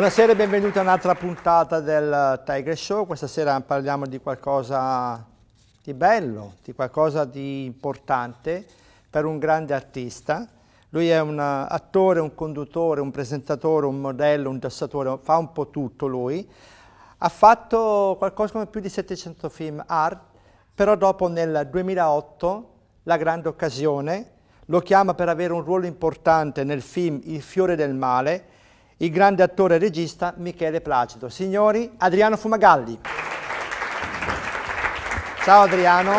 Buonasera e benvenuti a un'altra puntata del Tiger Show. Questa sera parliamo di qualcosa di bello, di qualcosa di importante per un grande artista. Lui è un attore, un conduttore, un presentatore, un modello, un dossatore, fa un po' tutto lui. Ha fatto qualcosa come più di 700 film art, però dopo nel 2008 la grande occasione lo chiama per avere un ruolo importante nel film Il fiore del male, il grande attore e regista Michele Placido. Signori, Adriano Fumagalli. Ciao Adriano.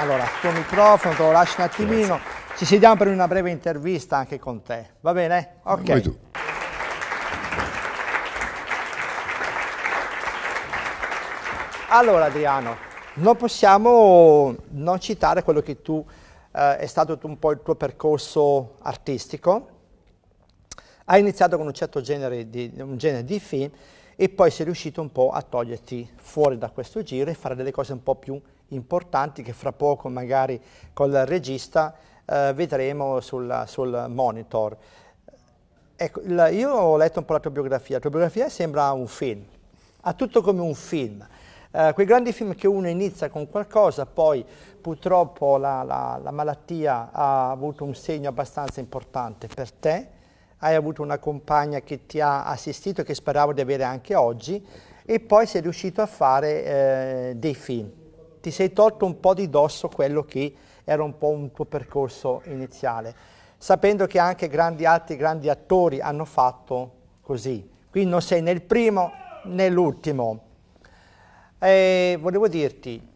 Allora, il tuo microfono te lo lascio un attimino. Ci sediamo per una breve intervista anche con te, va bene? Ok. Allora Adriano, non possiamo non citare quello che tu eh, è stato un po' il tuo percorso artistico, hai iniziato con un certo genere di, un genere di film e poi sei riuscito un po' a toglierti fuori da questo giro e fare delle cose un po' più importanti che fra poco magari con il regista eh, vedremo sul, sul monitor. Ecco, il, io ho letto un po' la tua biografia, la tua biografia sembra un film, ha tutto come un film. Eh, quei grandi film che uno inizia con qualcosa, poi purtroppo la, la, la malattia ha avuto un segno abbastanza importante per te, hai avuto una compagna che ti ha assistito, che speravo di avere anche oggi, e poi sei riuscito a fare eh, dei film. Ti sei tolto un po' di dosso quello che era un po' un tuo percorso iniziale, sapendo che anche grandi altri grandi attori hanno fatto così. Quindi non sei né il primo né l'ultimo. Eh, volevo dirti,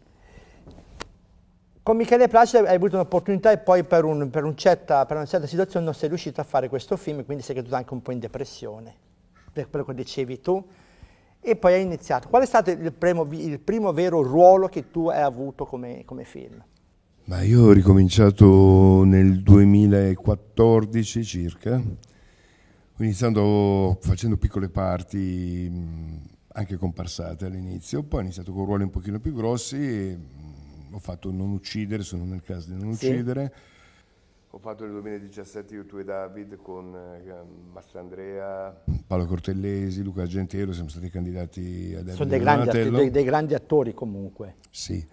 con Michele Placido hai avuto un'opportunità e poi per, un, per, un certa, per, una certa situazione non sei riuscito a fare questo film, quindi sei caduto anche un po' in depressione, per quello che dicevi tu, e poi hai iniziato. Qual è stato il primo, il primo vero ruolo che tu hai avuto come, come film? Ma io ho ricominciato nel 2014 circa, iniziando facendo piccole parti, anche comparsate all'inizio, poi ho iniziato con ruoli un pochino più grossi ho fatto Non uccidere, sono nel caso di Non sì. uccidere. Ho fatto nel 2017 Io, tu e David con eh, Andrea. Paolo Cortellesi, Luca Argentiero, siamo stati candidati a David Sono dei grandi, attori, dei, dei grandi attori comunque. Sì.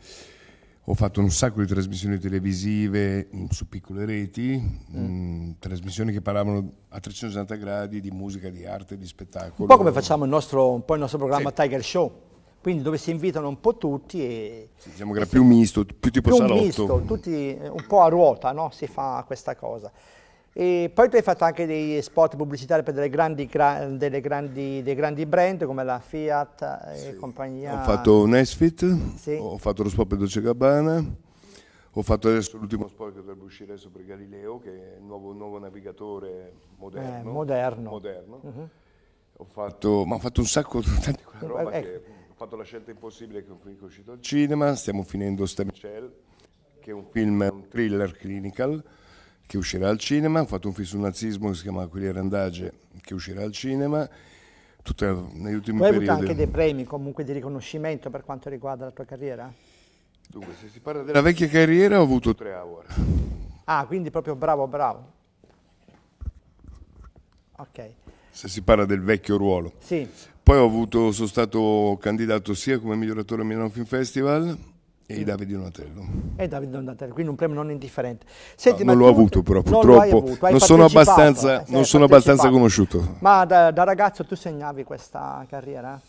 Ho fatto un sacco di trasmissioni televisive mm, su piccole reti, mm. mh, mm, trasmissioni che parlavano a 360 gradi di musica, di arte, di spettacolo. Un po' come facciamo il nostro, il nostro programma sì. Tiger Show quindi dove si invitano un po' tutti. E, sì, diciamo che era più misto, più tipo più salotto. misto, tutti un po' a ruota no? si fa questa cosa. E poi tu hai fatto anche dei spot pubblicitari per delle grandi, delle grandi, dei grandi brand come la Fiat e sì. compagnia. Ho fatto Nesfit, sì. ho fatto lo spot per Dolce Gabbana, ho fatto adesso l'ultimo spot che dovrebbe uscire adesso per Galileo, che è il nuovo, nuovo navigatore moderno. Eh, moderno. moderno. Uh mhm. -huh. Ho fatto, ma ho fatto un sacco, tante cose. roba eh, che fatto la scelta impossibile che è un film che è uscito al cinema, stiamo finendo Stem Cell, che è un film, un thriller clinical che uscirà al cinema, ho fatto un film sul nazismo che si chiama Quelli Randage che uscirà al cinema. Tutta, negli ultimi Poi hai avuto anche dei premi comunque di riconoscimento per quanto riguarda la tua carriera? Dunque, se si parla della vecchia carriera ho avuto tre hour. Ah, quindi proprio bravo, bravo. Ok. Se si parla del vecchio ruolo. Sì. Poi avuto, sono stato candidato sia come miglioratore a Milano Film Festival e sì. Mm. Davide Donatello. E Davide Donatello, quindi un premio non indifferente. Senti, no, non l'ho avuto però purtroppo, non, avuto, non sono, abbastanza, eh, non sono abbastanza, conosciuto. Ma da, da, ragazzo tu sognavi questa carriera?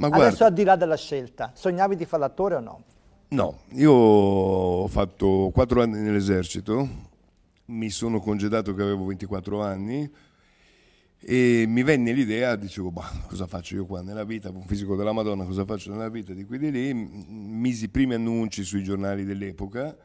Ma guarda, Adesso al di là della scelta, sognavi di fare l'attore o no? No, io ho fatto 4 anni nell'esercito, mi sono congedato che avevo 24 anni, e mi venne l'idea, dicevo, bah, cosa faccio io qua nella vita, un fisico della Madonna, cosa faccio nella vita di qui di lì? Misi i primi annunci sui giornali dell'epoca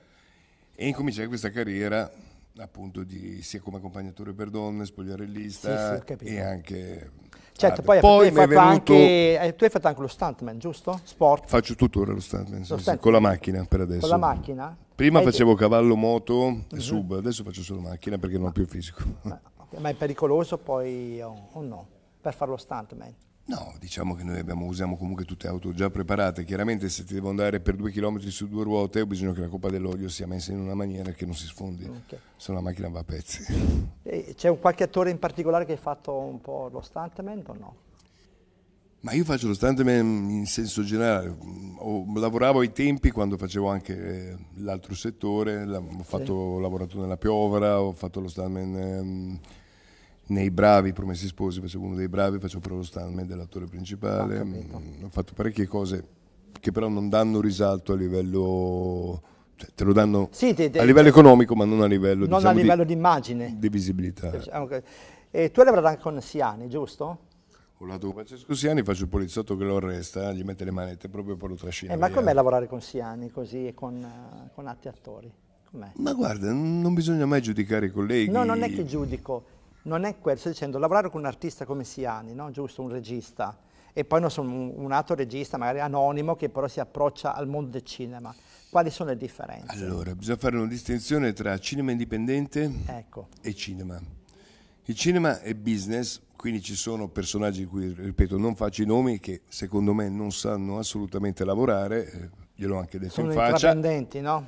e incominciai questa carriera appunto di, sia come accompagnatore per donne, spogliarellista sì, sì, e anche... Certo, poi, poi hai venuto... anche, eh, tu hai fatto anche lo stuntman, giusto? Sport. Faccio tuttora lo stuntman, lo sì, stuntman. con la macchina per adesso. Con la macchina? Prima hai facevo te... cavallo, moto e mhm. uh-huh. sub, adesso faccio solo macchina perché non ho più il fisico. Ah. Ma è pericoloso poi o oh, oh no? Per fare lo stuntman? No, diciamo che noi abbiamo, usiamo comunque tutte auto già preparate. Chiaramente se ti devo andare per due chilometri su due ruote ho bisogno che la coppa dell'olio sia messa in una maniera che non si sfondi, okay. se no la macchina va a pezzi. C'è un qualche attore in particolare che hai fatto un po' lo stuntman o no? Ma io faccio lo stuntman in senso generale, lavoravo ai tempi quando facevo anche eh, l'altro settore, ho, fatto, sì. ho lavorato nella piovra, ho fatto lo stuntman ehm, nei bravi Promessi Sposi, facevo uno dei bravi, facevo lo stand dell'attore principale, ah, ho, mm, ho fatto parecchie cose che però non danno risalto a livello... Cioè, te lo danno sì, te, te, a livello economico ma non a livello, non diciamo, a livello di immagine di visibilità cioè, diciamo e tu hai lavorato anche con Siani giusto? ho lavorato con Francesco Siani faccio il poliziotto che lo arresta eh, gli mette le manette proprio per lo trascina eh, ma com'è lavorare con Siani così e con, eh, con altri attori? Com'è? ma guarda non bisogna mai giudicare i colleghi no non è che giudico non è questo, sto dicendo lavorare con un artista come Siani, no? giusto, un regista, e poi non so, un, un, altro regista magari anonimo che però si approccia al mondo del cinema. Quali sono le differenze? Allora, bisogna fare una distinzione tra cinema indipendente ecco. e cinema. Il cinema è business, quindi ci sono personaggi di cui, ripeto, non faccio i nomi, che secondo me non sanno assolutamente lavorare, eh, glielo ho anche detto sono in faccia. Sono indipendenti, no?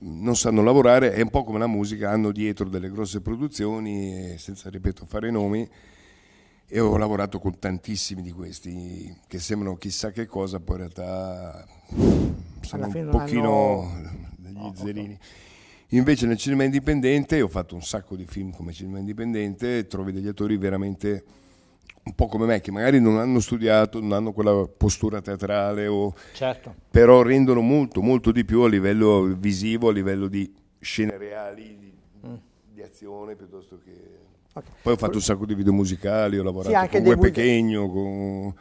non sanno lavorare, è un po' come la musica, hanno dietro delle grosse produzioni, senza ripeto fare nomi, e ho lavorato con tantissimi di questi che sembrano chissà che cosa, poi in realtà sono un pochino degli no, zerini. Invece nel cinema indipendente ho fatto un sacco di film come cinema indipendente, trovi degli attori veramente un po' come me, che magari non hanno studiato, non hanno quella postura teatrale, o... certo. però rendono molto, molto di più a livello visivo, a livello di scene reali, di, mm. di azione piuttosto che... Okay. Poi ho fatto un sacco di video musicali, ho lavorato sì, con Gue Pechegno, con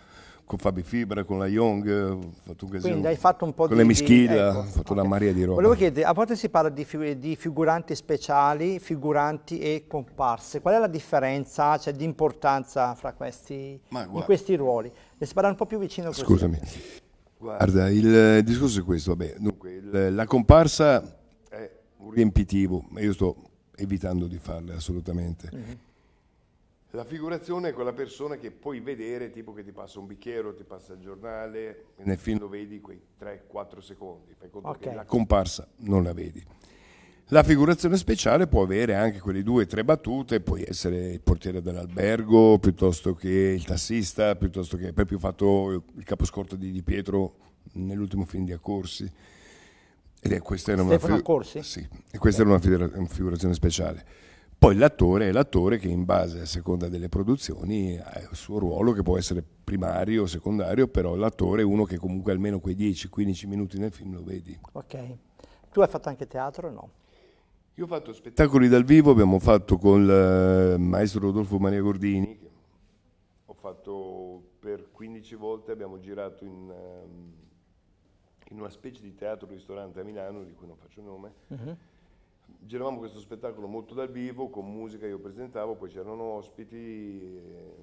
con Fabi Fibra, con la Young, eh, Quindi hai fatto un po' con di... le mischida, ecco, ho fatto okay. una maria di roba. Volevo chiedere, a volte si parla di, di, figuranti speciali, figuranti e comparse. Qual è la differenza, cioè di importanza fra questi, questi ruoli? Le si parla un po' più vicino così. Scusami. Guarda, il discorso è questo, vabbè, dunque, il, la comparsa è un riempitivo, ma io sto evitando di farle assolutamente. Mm -hmm la figurazione è quella persona che puoi vedere, tipo che ti passa un bicchiere, ti passa il giornale, nel film lo vedi quei 3-4 secondi, fai conto okay. che la comparsa non la vedi. La figurazione speciale può avere anche quelle due o tre battute, puoi essere il portiere dell'albergo, piuttosto che il tassista, piuttosto che per proprio fatto il caposcorto di Di Pietro nell'ultimo film di Accorsi. Ed è, questa era una, figu- sì, questa okay. era una figurazione speciale. Poi l'attore è l'attore che in base a seconda delle produzioni ha il suo ruolo che può essere primario o secondario, però l'attore è uno che comunque almeno quei 10-15 minuti nel film lo vedi. Ok. Tu hai fatto anche teatro o no? Io ho fatto spettacoli dal vivo, abbiamo fatto con il eh, maestro Rodolfo Maria Gordini, ho fatto per 15 volte, abbiamo girato in, ehm, in una specie di teatro-ristorante a Milano, di cui non faccio nome. Uh-huh giravamo questo spettacolo molto dal vivo, con musica io presentavo, poi c'erano ospiti, eh,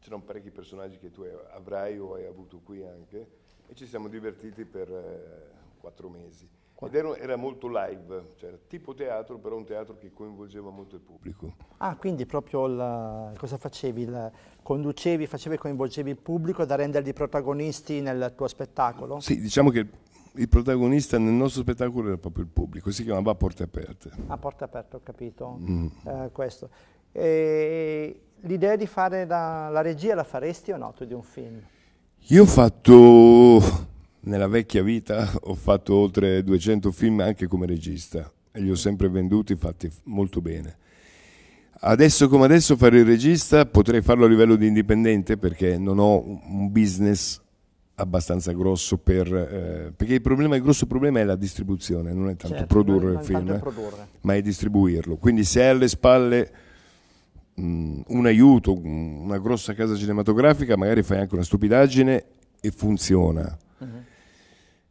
c'erano parecchi personaggi che tu eh, avrai o hai avuto qui anche e ci siamo divertiti per eh, quattro mesi. Ed era, era, molto live, cioè tipo teatro, però un teatro che coinvolgeva molto il pubblico. Ah, quindi proprio la, cosa facevi? La, conducevi, facevi, coinvolgevi il pubblico da renderli protagonisti nel tuo spettacolo? Sì, diciamo che il protagonista nel nostro spettacolo era proprio il pubblico, si chiamava Porte Aperte. A ah, Porte Aperte, ho capito mm. eh, questo. E l'idea di fare la, la, regia la faresti o no tu di un film? Io ho fatto, nella vecchia vita, ho fatto oltre 200 film anche come regista e li ho sempre venduti, fatti molto bene. Adesso come adesso fare il regista potrei farlo a livello di indipendente perché non ho un business abbastanza grosso per, eh, perché il, problema, il grosso problema è la distribuzione, non è tanto certo, produrre il film, eh, produrre. ma è distribuirlo. Quindi se hai alle spalle mh, mm, un aiuto, mm, una grossa casa cinematografica, magari fai anche una stupidaggine e funziona. Uh-huh.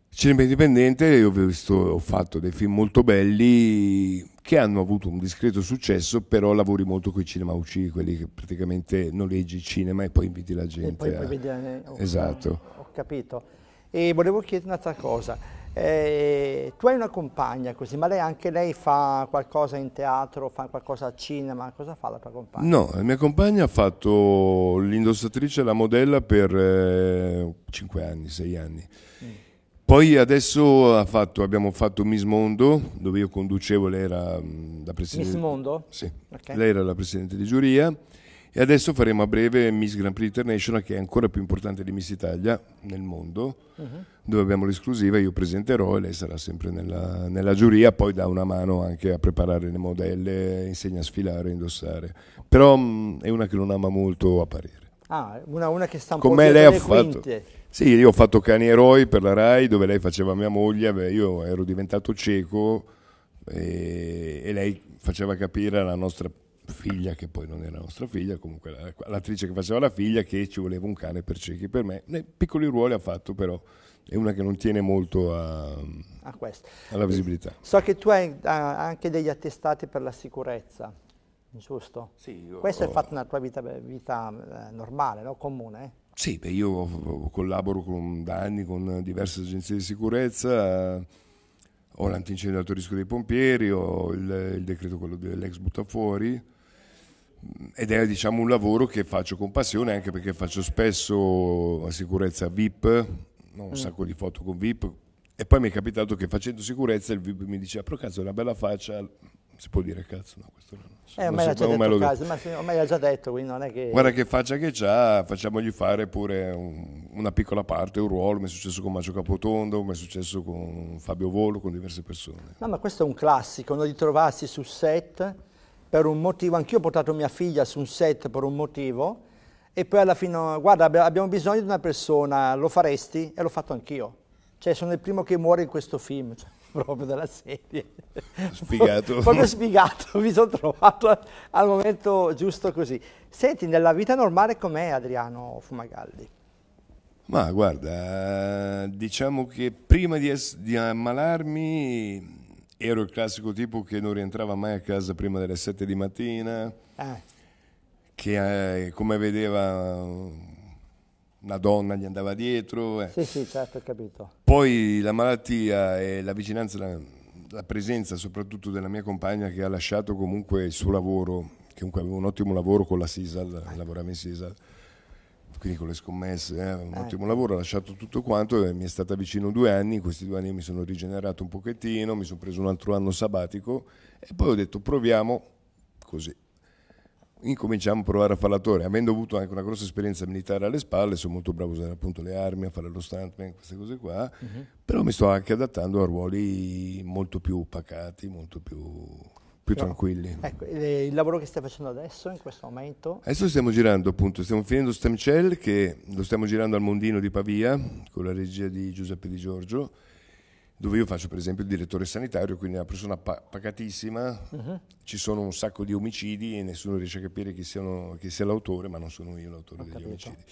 Cinema indipendente, io ho, visto, ho fatto dei film molto belli che hanno avuto un discreto successo, però lavori molto con i cinema UC, quelli che praticamente noleggi il cinema e poi inviti la gente. E poi a... puoi vedere... Esatto capito? E volevo chiedere un'altra cosa. Eh, tu hai una compagna così, ma lei anche lei fa qualcosa in teatro, fa qualcosa al cinema, cosa fa la tua compagna? No, la mia compagna ha fatto l'indossatrice, la modella per eh, 5 anni, 6 anni. Mm. Poi adesso fatto, abbiamo fatto Miss Mondo, dove io conducevo, lei era mm, la presidente. Miss Mondo? Sì, okay. lei era la presidente di giuria. E adesso faremo a breve Miss Grand Prix International, che è ancora più importante di Miss Italia nel mondo, uh-huh. dove abbiamo l'esclusiva, io presenterò e lei sarà sempre nella, nella, giuria, poi dà una mano anche a preparare le modelle, insegna a sfilare, a indossare. Però mh, mm, è una che non ama molto apparire. Ah, una, una che sta un Con me lei ha fatto... Sì, io ho fatto Cani Eroi per la RAI, dove lei faceva mia moglie, beh, io ero diventato cieco e, e lei faceva capire la nostra figlia, che poi non era nostra figlia, comunque l'attrice che faceva la figlia, che ci voleva un cane per ciechi per me. Nei piccoli ruoli ha fatto però, è una che non tiene molto a, a alla visibilità. So che tu hai anche degli attestati per la sicurezza, giusto? Sì. Io... Questo oh. è fatto nella tua vita, vita eh, normale, no? comune? Sì, beh, io eh, collaboro con, da anni con diverse agenzie di sicurezza ho l'antincendio ad alto rischio dei pompieri, ho il, il decreto quello dell'ex buttafuori, ed è diciamo, un lavoro che faccio con passione anche perché faccio spesso la sicurezza VIP, no? un mm. sacco di foto con VIP e poi mi è capitato che facendo sicurezza il VIP mi diceva ah, però cazzo è una bella faccia, si può dire cazzo no questo non so. Eh, ormai l'ha so, già detto, caso, ma ormai l'ha già detto quindi non è che... Guarda che faccia che c'ha, facciamogli fare pure un, una piccola parte, un ruolo, mi è successo con Macio Capotondo, mi è successo con Fabio Volo, con diverse persone. No ma questo è un classico, di trovarsi sul set per un motivo, anch'io ho portato mia figlia su un set per un motivo e poi alla fine, guarda abbiamo bisogno di una persona, lo faresti? E l'ho fatto anch'io. Cioè sono il primo che muore in questo film, cioè, proprio della serie. Sfigato. proprio sfigato, mi sono trovato al momento giusto così. Senti, nella vita normale com'è Adriano Fumagalli? Ma guarda, diciamo che prima di, es- di ammalarmi ero il classico tipo che non rientrava mai a casa prima delle 7 di mattina, ah. che eh, come vedeva una donna gli andava dietro. Eh. Sì, sì, certo, capito. Poi la malattia e la vicinanza, la, la, presenza soprattutto della mia compagna che ha lasciato comunque il suo lavoro, che comunque aveva un ottimo lavoro con la CISAL, ah. lavorava in Sisal quindi con le scommesse, eh, un ah, ottimo lavoro, ho lasciato tutto quanto, eh, mi è stata vicino due anni, in questi due anni mi sono rigenerato un pochettino, mi sono preso un altro anno sabbatico e poi ho detto proviamo così. Incominciamo a provare a fare l'attore, avendo avuto anche una grossa esperienza militare alle spalle, sono molto bravo a usare appunto le armi, a fare lo stuntman, queste cose qua, uh-huh. però mi sto anche adattando a ruoli molto più pacati, molto più più no. tranquilli. Ecco, il lavoro che stai facendo adesso, in questo momento? Adesso stiamo girando, appunto, stiamo finendo Stem Cell, che lo stiamo girando al Mondino di Pavia, con la regia di Giuseppe Di Giorgio, dove io faccio per esempio il direttore sanitario, quindi una persona pa- pacatissima, uh-huh. ci sono un sacco di omicidi e nessuno riesce a capire chi, siano, chi sia l'autore, ma non sono io l'autore Ho degli capito. omicidi.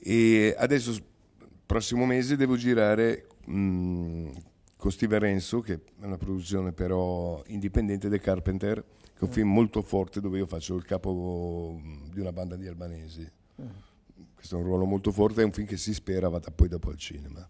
E adesso, prossimo mese, devo girare... Mh, mm, con Steve Renzo, che è una produzione però indipendente The Carpenter, che è un film molto forte dove io faccio il capo di una banda di albanesi. Mm. Questo è un ruolo molto forte, è un film che si spera vada poi dopo al cinema.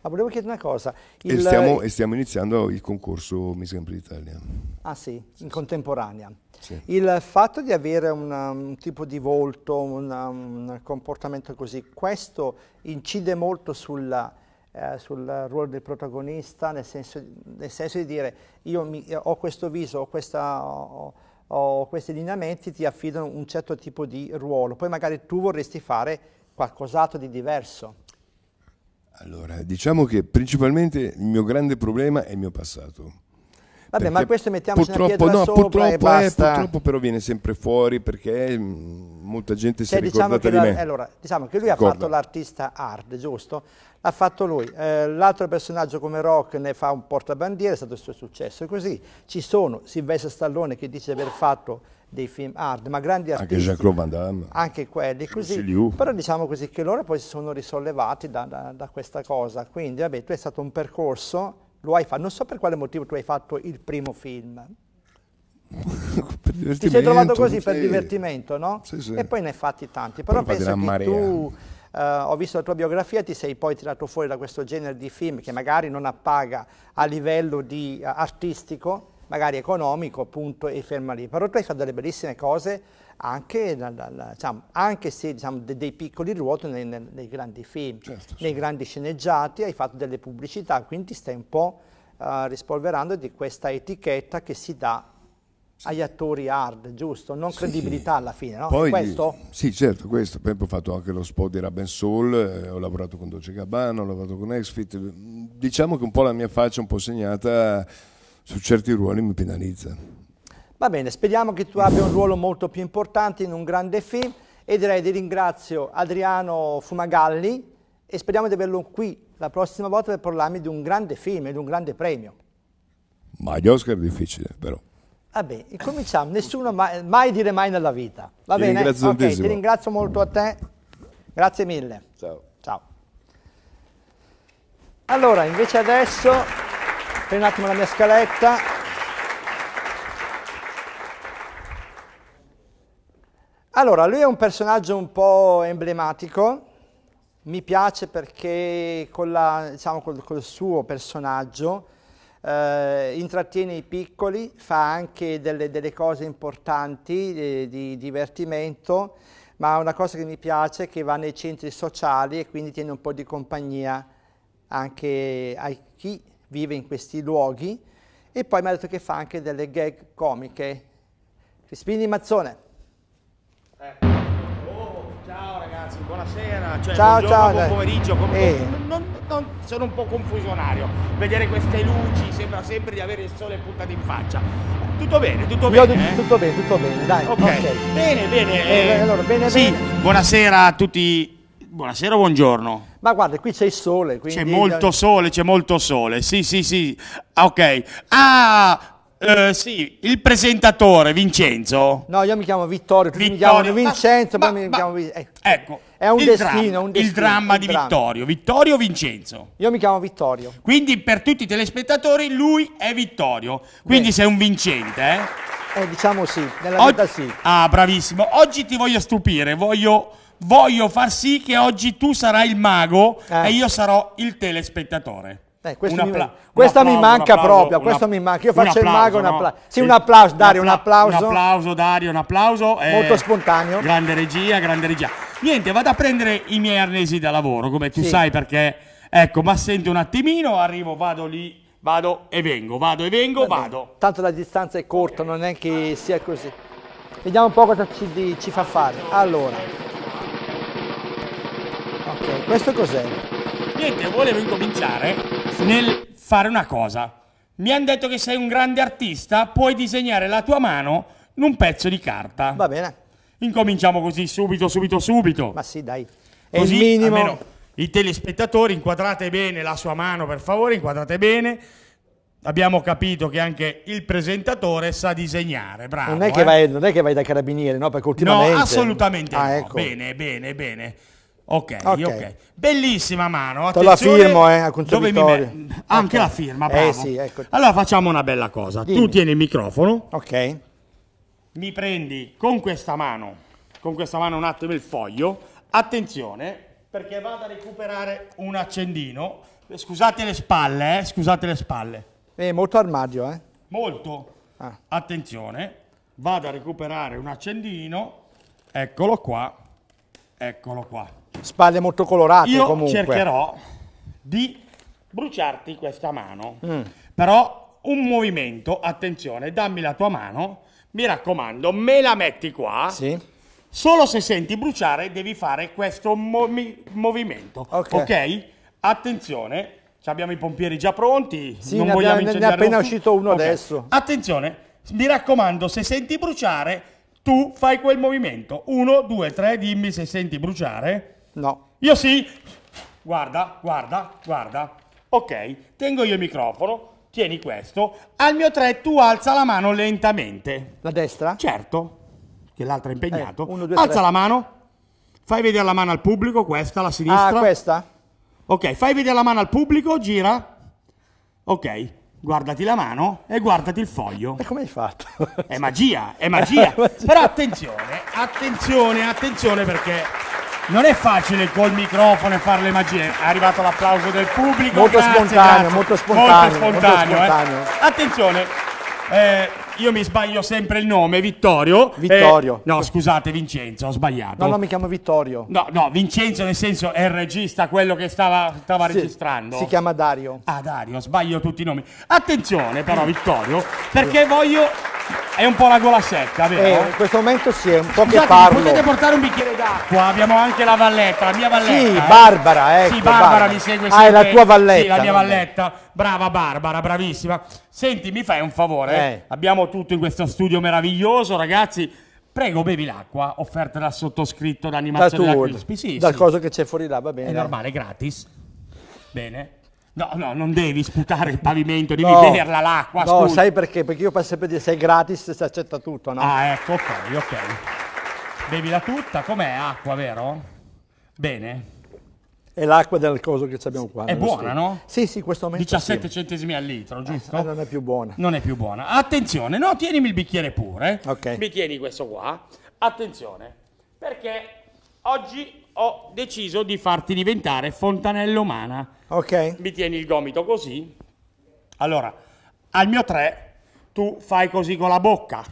Ma volevo chiedere una cosa. Il... E, stiamo, e, stiamo, iniziando il concorso Miss Grand Prix Italia. Ah sì, sì in contemporanea. Sì. Il fatto di avere una, um, un tipo di volto, una, um, un comportamento così, questo incide molto sulla eh, sul ruolo del protagonista, nel senso, nel senso di dire io mi, eh, ho questo viso, ho, questa, ho, ho questi lineamenti, ti affidano un certo tipo di ruolo, poi magari tu vorresti fare qualcos'altro di diverso. Allora, diciamo che principalmente il mio grande problema è il mio passato Vabbè, ma questo mettiamoci una pietra no, sopra purtroppo, e eh, basta. Eh, purtroppo però viene sempre fuori perché mm, molta gente si cioè, è ricordata diciamo di lui, Allora, diciamo che lui ha fatto l'artista hard, giusto? L'ha fatto lui. Eh, l'altro personaggio come Rock ne fa un portabandiera, è stato il suo successo. Così ci sono Silvestre Stallone che dice di aver fatto dei film hard, ma grandi artisti. Anche Jean-Claude Van Damme. Anche quelli, così. Però diciamo così che loro poi si sono risollevati da, da, da questa cosa. Quindi, vabbè, tu è stato un percorso lo hai fatto. Non so per quale motivo tu hai fatto il primo film. per Ti sei trovato così per divertimento, no? Sì, sì. E poi ne hai fatti tanti. Però poi penso che tu... Uh, ho visto la tua biografia, ti sei poi tirato fuori da questo genere di film che magari non appaga a livello di, uh, artistico, magari economico, appunto, e ferma lì. Però tu hai fatto delle bellissime cose anche, la, la, diciamo, anche se diciamo, de, dei piccoli ruoti nei, nei, nei grandi film, certo, nei sì. grandi sceneggiati, hai fatto delle pubblicità, quindi stai un po' uh, rispolverando di questa etichetta che si dà sì. agli attori hard, giusto? Non sì. credibilità alla fine, no? Poi, questo? Sì, certo, questo. Per esempio ho fatto anche lo spot di Raben Soul, eh, ho lavorato con Dolce Gabbana, ho lavorato con Exfit. Diciamo che un po' la mia faccia un po' segnata su certi ruoli mi penalizza Va bene, speriamo che tu abbia un ruolo molto più importante in un grande film e direi di ringrazio Adriano Fumagalli e speriamo di averlo qui la prossima volta per parlarmi di un grande film e di un grande premio. Ma gli Oscar è difficile, però. Vabbè, cominciamo. Nessuno mai, mai, dire mai nella vita. Va ti bene? Ringrazio okay, ti ringrazio molto a te. Grazie mille. Ciao. Ciao. Allora, invece adesso, prendo un attimo la mia scaletta. Allora, lui è un personaggio un po' emblematico, mi piace perché con la, diciamo, col, col, suo personaggio eh, intrattiene i piccoli, fa anche delle, delle cose importanti di, eh, di divertimento, ma una cosa che mi piace è che va nei centri sociali e quindi tiene un po' di compagnia anche a chi vive in questi luoghi e poi mi ha detto che fa anche delle gag comiche. Crispini Mazzone. Eh. Oh, ciao ragazzi, buonasera, cioè, ciao, buongiorno, ciao, buon pomeriggio. eh. non, non, sono un po' confusionario. Vedere queste luci sembra sempre di avere il sole puntato in faccia. Tutto bene, tutto Io bene. Eh? Tutto bene, tutto bene, dai. Ok, okay. bene, bene. Eh, eh, allora, bene, sì, bene. buonasera a tutti. Buonasera, buongiorno. Ma guarda, qui c'è il sole. Quindi... C'è molto sole, c'è molto sole. Sì, sì, sì. Ah, ok. Ah, Uh, sì, il presentatore Vincenzo. No, io mi chiamo Vittorio, tutti Vittorio. mi chiamano Vincenzo, ma, poi ma, mi chiamo Vincenzo. Eh, ecco, è un destino, un destino, Il dramma il di dramma. Vittorio, Vittorio Vincenzo. Io mi chiamo Vittorio. Quindi per tutti i telespettatori lui è Vittorio, quindi Bene. sei un vincente, eh? eh diciamo sì, nella Oggi... vita sì. Ah, bravissimo. Oggi ti voglio stupire, voglio voglio far sì che oggi tu sarai il mago eh. e io sarò il telespettatore. Eh, questa mi, questa applauso, mi manca proprio, questo mi manca. Io faccio applauso, il mago, no? un applauso. Sì, un applauso, Dario, un applauso. Un applauso, Dario, un applauso. Eh, Molto spontaneo. Grande regia, grande regia. Niente, vado a prendere i miei arnesi da lavoro, come tu sì. sai, perché... Ecco, ma sento un attimino, arrivo, vado lì, vado e vengo, vado e vengo, Vabbè, vado. Tanto la distanza è corta, non è che sia così. Vediamo un po' cosa ci, ci fa fare. Allora. Ok, questo cos'è? Niente, volevo incominciare nel fare una cosa. Mi hanno detto che sei un grande artista, puoi disegnare la tua mano in un pezzo di carta. Va bene. Incominciamo così subito, subito, subito. Ma sì, dai. È così, il minimo. Almeno i telespettatori, inquadrate bene la sua mano, per favore, inquadrate bene. Abbiamo capito che anche il presentatore sa disegnare, bravo. Non è che, eh? vai, non è che vai, da carabinieri, no? Perché ultimamente... No, assolutamente ah, no. Ecco. Bene, bene, bene. Ok, ok. Bellissima mano. Attenzione. Te la firmo, eh, a dove mi ah, Anche okay. la firma, eh, bravo. Eh, sì, ecco. Allora facciamo una bella cosa. Dimmi. Tu tieni il microfono. Ok. Mi prendi con questa mano, con questa mano un attimo il foglio. Attenzione, perché vado a recuperare un accendino. Scusate le spalle, eh, scusate le spalle. Eh, molto armadio, eh. Molto. Ah. Attenzione, vado a recuperare un accendino. Eccolo qua. Eccolo qua. Spalle molto colorate Io comunque. Io cercherò di bruciarti questa mano. Mm. Però un movimento, attenzione, dammi la tua mano, mi raccomando, me la metti qua. Sì. Solo se senti bruciare devi fare questo movi movimento. Ok? Attenzione, abbiamo i pompieri già pronti. Sì, non ne vogliamo abbiamo, incendiare. Ne è appena uscito uno okay. adesso. Attenzione, mi raccomando, se senti bruciare, tu fai quel movimento. Uno, due, tre, dimmi se senti bruciare. No. Io sì. Guarda, guarda, guarda. Ok, tengo io il microfono, tieni questo. Al mio tre tu alza la mano lentamente. La destra? Certo, che l'altra è eh, impegnato. Eh, uno, due, alza tre. la mano. Fai vedere la mano al pubblico, questa, la sinistra. Ah, questa? Ok, fai vedere la mano al pubblico, gira. Ok, guardati la mano e guardati il foglio. E come hai fatto? È magia, è magia. Però attenzione, attenzione, attenzione perché non è facile col microfono e fare le magie. È arrivato l'applauso del pubblico. Molto grazie, spontaneo, grazie. molto spontaneo. Molto spontaneo. Molto spontaneo. Eh. Attenzione. Eh, io mi sbaglio sempre il nome, Vittorio. Eh, Vittorio. Eh, no, scusate, Vincenzo, ho sbagliato. No, no, mi chiamo Vittorio. No, no, Vincenzo nel senso è il regista, quello che stava, stava sì, registrando. Si chiama Dario. Ah, Dario, sbaglio tutti i nomi. Attenzione però, Vittorio, perché voglio è un po' la gola secca, vero? Eh, in questo momento sì, è un po' Scusate, che parlo. potete portare un bicchiere d'acqua? Abbiamo anche la valletta, la mia valletta. Sì, eh. Barbara, ecco. Sì, Barbara, Barbara. mi segue sempre. Ah, è la tua valletta. Sì, la mia valletta. Brava Barbara, bravissima. Senti, mi fai un favore? Eh. Abbiamo tutto in questo studio meraviglioso, ragazzi. Prego, bevi l'acqua offerta dal sottoscritto da Animazione da, da Crispy. Sì, dal sì. coso che c'è fuori là, va bene. È normale, gratis. Bene. No, no, non devi sputare il pavimento, devi no, berla l'acqua. No, scusa. sai perché? Perché io posso sempre dire sei gratis si accetta tutto, no? Ah, ecco, ok, ok. Bevila tutta, com'è acqua, vero? Bene. È l'acqua del coso che abbiamo qua. È buona, studio. no? Sì, sì, questo momento 17 sì. centesimi al litro, giusto? Eh, non è più buona. Non è più buona. Attenzione, no, tienimi il bicchiere pure. Ok. Mi tieni questo qua. Attenzione, perché Oggi ho deciso di farti diventare fontanella umana. Ok. Mi tieni il gomito così. Allora, al mio 3 tu fai così con la bocca.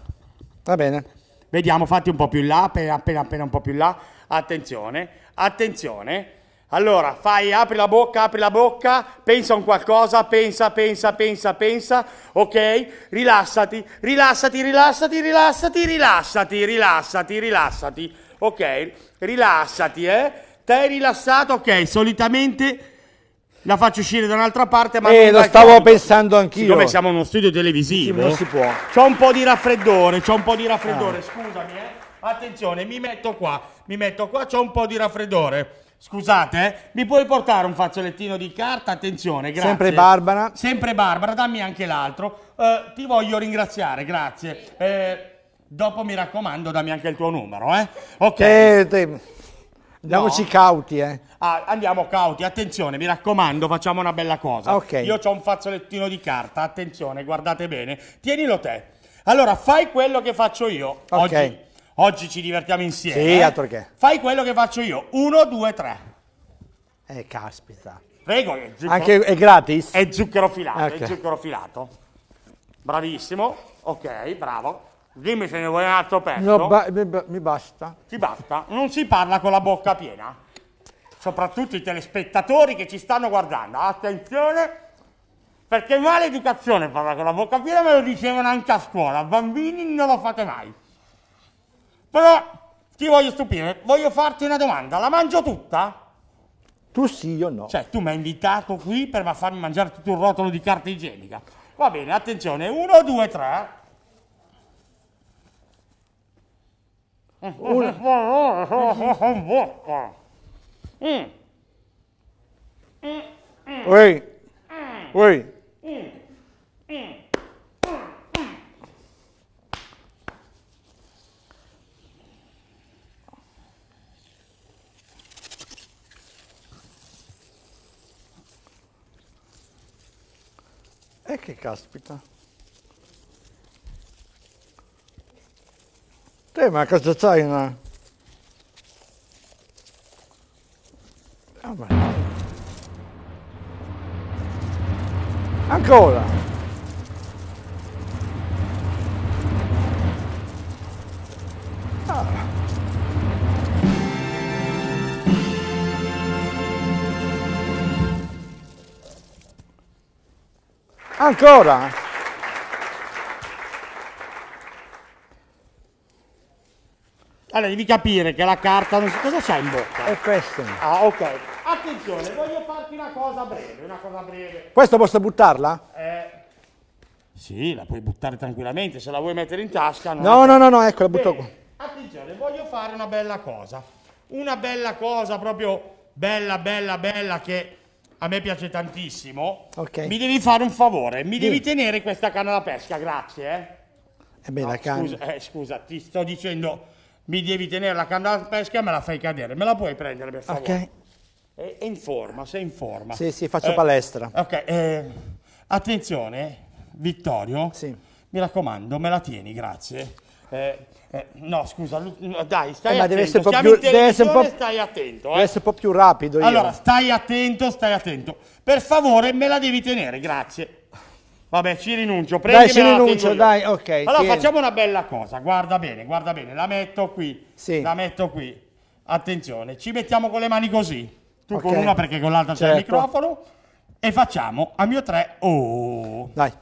Va bene. Vediamo, fatti un po' più in là, appena, appena, appena un po' più in là. Attenzione, attenzione. Allora, fai, apri la bocca, apri la bocca, pensa a un qualcosa, pensa, pensa, pensa, pensa, ok? Rilassati, Rilassati, rilassati, rilassati, rilassati, rilassati, rilassati, rilassati, ok? rilassati, eh? Te rilassato, ok, solitamente la faccio uscire da un'altra parte, ma... Eh, lo stavo conto. pensando anch'io. Siccome siamo in uno studio televisivo... non si può. C'ho un po' di raffreddore, c'ho un po' di ah. raffreddore, ah. scusami, eh. Attenzione, mi metto qua, mi metto qua, c'ho un po' di raffreddore. Scusate, eh? mi puoi portare un fazzolettino di carta? Attenzione, grazie. Sempre Barbara. Sempre Barbara, dammi anche l'altro. Eh, ti voglio ringraziare, grazie. Eh, Dopo mi raccomando, dammi anche il tuo numero, eh? Ok. Eh, te... Andiamoci no. cauti, eh. Ah, andiamo cauti, attenzione, mi raccomando, facciamo una bella cosa. Ok. Io ho un fazzolettino di carta, attenzione, guardate bene. Tienilo te. Allora, fai quello che faccio io. Ok. Oggi, oggi ci divertiamo insieme. Sì, eh? altro che. Fai quello che faccio io. Uno, due, tre. Eh, caspita. Prego. È zucchero... Anche è gratis? È zucchero filato, okay. è zucchero filato. Bravissimo. Ok, bravo. Dimmi se ne vuoi un altro pezzo. No, ba mi, mi basta. Ti basta? Non si parla con la bocca piena. Soprattutto i telespettatori che ci stanno guardando. Attenzione, perché maleducazione educazione parla con la bocca piena, me lo dicevano anche a scuola. Bambini non lo fate mai. Però ti voglio stupire, voglio farti una domanda. La mangio tutta? Tu sì, io no. Cioè, tu mi hai invitato qui per farmi mangiare tutto un rotolo di carta igienica. Va bene, attenzione, uno, due, tre. Una. Ui. Ui. E che caspita. Te, ma cosa c'hai una... Ah, ma... Ancora! Ah. Ancora! Allora devi capire che la carta non si... cosa c'è in bocca? È questo. Ah, ok. Attenzione, voglio farti una cosa breve, una cosa breve. Questo posso buttarla? Eh, sì, la puoi buttare tranquillamente, se la vuoi mettere in tasca. No, no, no, no, ecco, la butto qua. Attenzione, voglio fare una bella cosa. Una bella cosa proprio bella, bella, bella che a me piace tantissimo. Ok. Mi devi fare un favore, mi devi tenere questa canna da pesca, grazie. Eh, eh beh, no, scusa, eh, scusa, ti sto dicendo mi devi tenere la canna da pesca e me la fai cadere. Me la puoi prendere per favore? Ok. È in forma, sei in forma. Sì, sì, faccio eh, palestra. Ok, eh, attenzione, Vittorio. Sì. Mi raccomando, me la tieni, grazie. Eh, eh no, scusa, dai, stai eh, attento. Deve essere, più, deve essere un po' stai attento. Deve eh. essere un po' più rapido. Io. Allora, stai attento, stai attento. Per favore, me la devi tenere, grazie. Vabbè, ci rinuncio. Dai, ci rinuncio, dai, ok. Allora tieni. facciamo una bella cosa, guarda bene, guarda bene, la metto qui, sì. la metto qui. Attenzione, ci mettiamo con le mani così, tu okay. con una perché con l'altra certo. c'è il certo. microfono, e facciamo a mio tre, oh. Dai.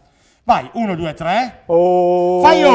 Vai, uno, due, tre. Oh. Fai oh.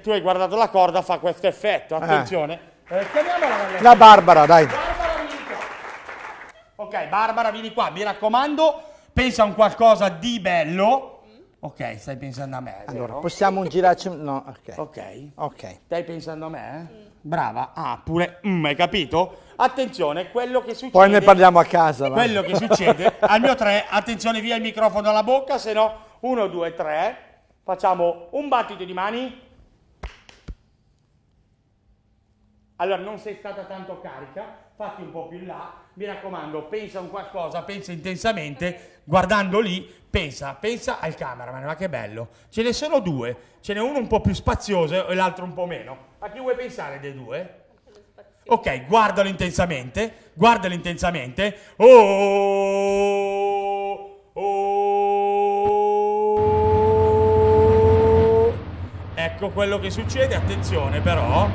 tu hai guardato la corda, fa questo effetto, eh. attenzione. Eh. Eh, chiamiamola Valletta. La Barbara, dai. Barbara, vieni qua. Ok, Barbara, vieni qua, mi raccomando, pensa a un qualcosa di bello. Ok, stai pensando a me. Allora, vero? possiamo girarci No, ok. Ok. Ok. Stai pensando a me? Eh? Mm. Brava. Ah, pure... Mm, hai capito? Attenzione, quello che succede... Poi ne parliamo a casa. Va. Quello che succede... al mio tre, attenzione, via il microfono alla bocca, se no... 1, 2, 3. Facciamo un battito di mani. Allora non sei stata tanto carica, fatti un po' più in là, mi raccomando, pensa a qualcosa, pensa intensamente, guardando lì, pensa, pensa al cameraman, ma che bello. Ce ne sono due, ce n'è uno un po' più spazioso e l'altro un po' meno. A chi vuoi pensare dei due? Ok, guardalo intensamente, guardalo intensamente. Oh! Oh! Ecco quello che succede, attenzione però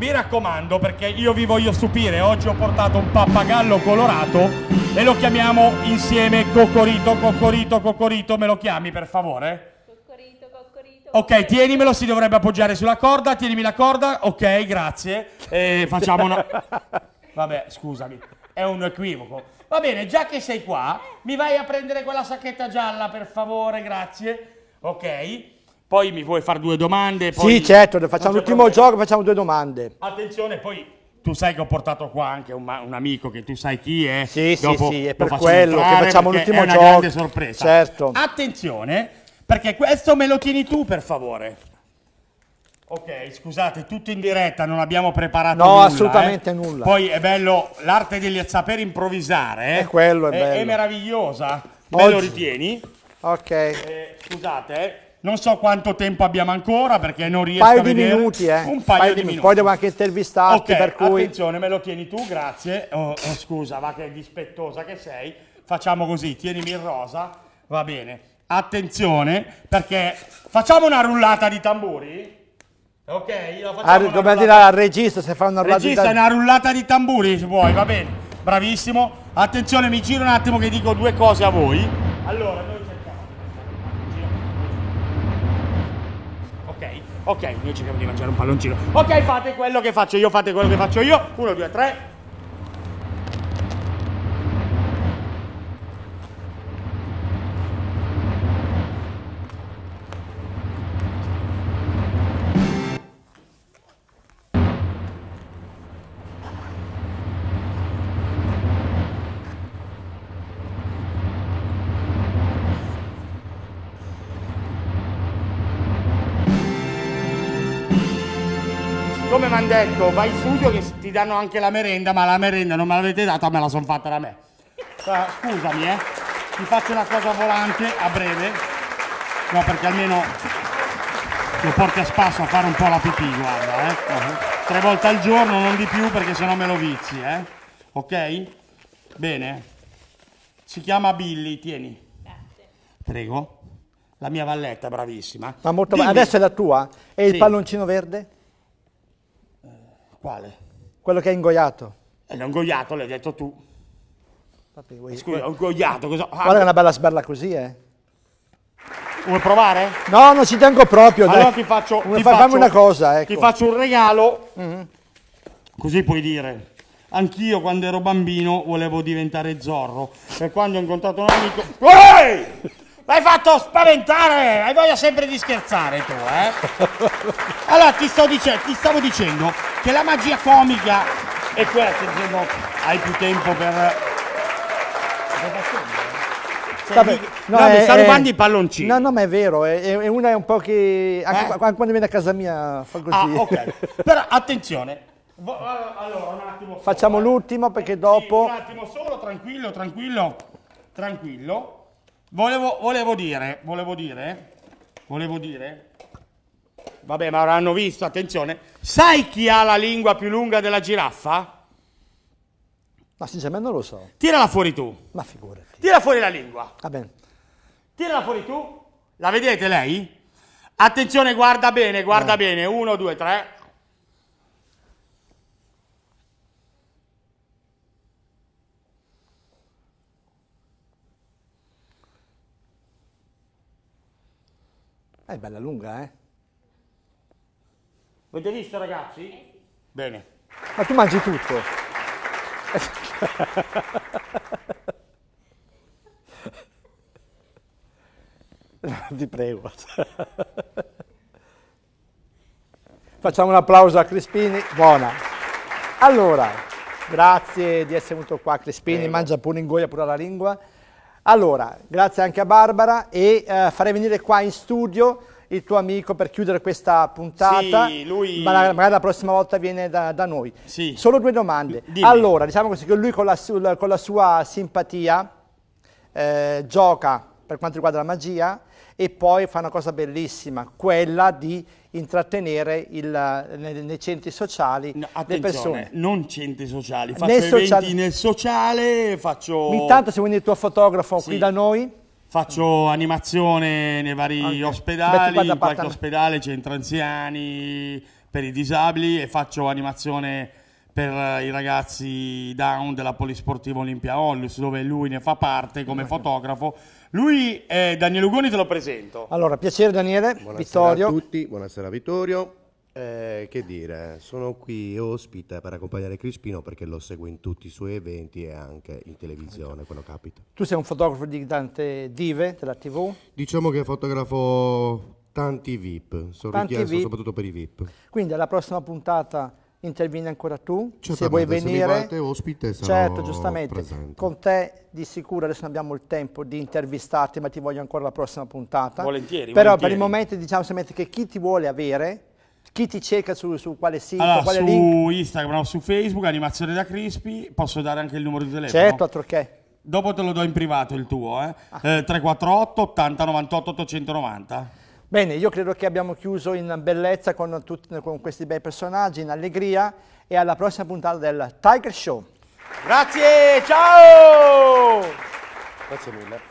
mi raccomando perché io vi voglio stupire, oggi ho portato un pappagallo colorato e lo chiamiamo insieme Coccorito, Coccorito, Coccorito, me lo chiami per favore? Coccorito, Coccorito. Ok, tienimelo, si dovrebbe appoggiare sulla corda, tienimi la corda, ok, grazie, e facciamo una... Vabbè, scusami, è un equivoco. Va bene, già che sei qua, mi vai a prendere quella sacchetta gialla per favore, grazie. Ok. Poi mi vuoi fare due domande? Poi... Sì, certo, facciamo l'ultimo gioco, facciamo due domande. Attenzione, poi tu sai che ho portato qua anche un, un amico che tu sai chi è. Sì, Dopo sì, sì, è per quello che facciamo l'ultimo gioco. È una grande sorpresa. Certo. Attenzione, perché questo me lo tieni tu, per favore. Ok, scusate, tutto in diretta, non abbiamo preparato no, nulla. No, assolutamente eh. nulla. Poi è bello, l'arte del sapere improvvisare. È quello, è, eh. è bello. È meravigliosa. Me lo ritieni? Ok. Eh, scusate, eh. Non so quanto tempo abbiamo ancora perché non riesco a vedere. Minuti, eh. Un paio, paio di, di, minuti. Poi devo anche intervistarti. Okay, cui... attenzione, me lo tieni tu, grazie. Oh, oh, scusa, va che dispettosa che sei. Facciamo così, tienimi in rosa, va bene. Attenzione, perché facciamo una rullata di tamburi. Ok, io faccio. dobbiamo dire al regista se fa una rullata regista, di tamburi. Regista, una rullata di tamburi se vuoi, va bene. Bravissimo. Attenzione, mi giro un attimo che dico due cose a voi. Allora, noi Ok, noi cerchiamo di mangiare un palloncino. Ok, fate quello che faccio io, fate quello che faccio io. Uno, due, tre. Perfetto, vai in studio che ti danno anche la merenda, ma la merenda non me l'avete data, me la sono fatta da me. Scusami, eh. Ti faccio una cosa volante a breve. No, perché almeno lo porti a spasso a fare un po' la pipì, guarda, eh. Uh-huh. Tre volte al giorno, non di più, perché sennò me lo vizi, eh. Ok? Bene. Si chiama Billy, tieni. Grazie. Prego. La mia valletta, bravissima. Ma molto Dimmi. Adesso è la tua? E sì. il palloncino verde? Quale? Quello che hai ingoiato. E eh, l'ho ingoiato, l'hai detto tu. Papi, vuoi... Eh, scusa, ho ingoiato. Cosa... Ah, Guarda che una bella sberla così, eh. Vuoi provare? No, non ci tengo proprio. Allora dai. ti faccio, una, ti fa, faccio, una cosa, ecco. Ti faccio un regalo, mm -hmm. così puoi dire. Anch'io quando ero bambino volevo diventare zorro e quando ho incontrato un amico... Ehi! L'hai fatto spaventare! Hai voglia sempre di scherzare tu, eh? Allora ti, sto dice- ti stavo dicendo che la magia comica è questa, insomma, diciamo, hai più tempo per. Sei Vabbè, lì- cioè, no, no, mi è- sta è- rubando i palloncini. No, no, ma è vero, è, è- una è un po' che... Anche, Eh? qua- anche quando viene a casa mia fa ah, così. Ah, ok. Però attenzione. Eh, allora, un attimo. solo, Facciamo eh. l'ultimo perché Sì, dopo... un attimo solo, tranquillo, tranquillo, tranquillo. Volevo, volevo dire, volevo dire, volevo dire, vabbè ma l'hanno visto, attenzione, sai chi ha la lingua più lunga della giraffa? Ma sinceramente non lo so. Tirala fuori tu. Ma figurati. Tira fuori la lingua. Va bene. Tirala fuori tu. La vedete lei? Attenzione, guarda bene, guarda eh. bene. Uno, due, tre. Eh, è bella lunga, eh? Avete visto, ragazzi? Eh, Bene. Ma tu mangi tutto. Ti prego. Facciamo un applauso a Crispini. Buona. Allora, grazie di essere venuto qua Crispini, prego. mangia pure in goia pure la lingua. Allora, grazie anche a Barbara e eh, farei venire qua in studio il tuo amico per chiudere questa puntata, sì, lui... ma la, magari la prossima volta viene da, da noi. Sì. Solo due domande. Dimmi. Allora, diciamo così che lui con la, con la sua simpatia eh, gioca per quanto riguarda la magia e poi fa una cosa bellissima, quella di intrattenere il, nei, nei, centri sociali no, le persone. non centri sociali, faccio nel eventi sociale. nel sociale, faccio... Intanto se vieni il tuo fotografo sì. qui da noi... Faccio animazione nei vari okay. ospedali, in qualche ospedale centro anziani per i disabili e faccio animazione per i ragazzi down della Polisportiva Olimpia Ollus dove lui ne fa parte come okay. fotografo lui è eh, Daniele Ugoni, te lo presento. Allora, piacere Daniele, buonasera Vittorio. Buonasera a tutti, buonasera Vittorio. Eh, che dire, sono qui ospite per accompagnare Crispino perché lo seguo in tutti i suoi eventi e anche in televisione quando capita. Tu sei un fotografo di tante dive della TV? Diciamo che fotografo tanti VIP, sono tanti VIP. soprattutto per i VIP. Quindi alla prossima puntata intervieni ancora tu, se vuoi venire. Se ospite certo, giustamente. Presente. Con te di sicuro adesso non abbiamo il tempo di intervistarti, ma ti voglio ancora la prossima puntata. Volentieri. Però volentieri. per il momento diciamo semplicemente che chi ti vuole avere, chi ti cerca su, su quale sito, allora, quale su link? Instagram, no, su Facebook, animazione da Crispi, posso dare anche il numero di telefono? Certo, altro che. Dopo te lo do in privato il tuo, eh? Ah. Eh, 348 80 98 890. Bene, io credo che abbiamo chiuso in bellezza con, tutti, con questi bei personaggi, in allegria e alla prossima puntata del Tiger Show. Grazie, ciao! Grazie mille.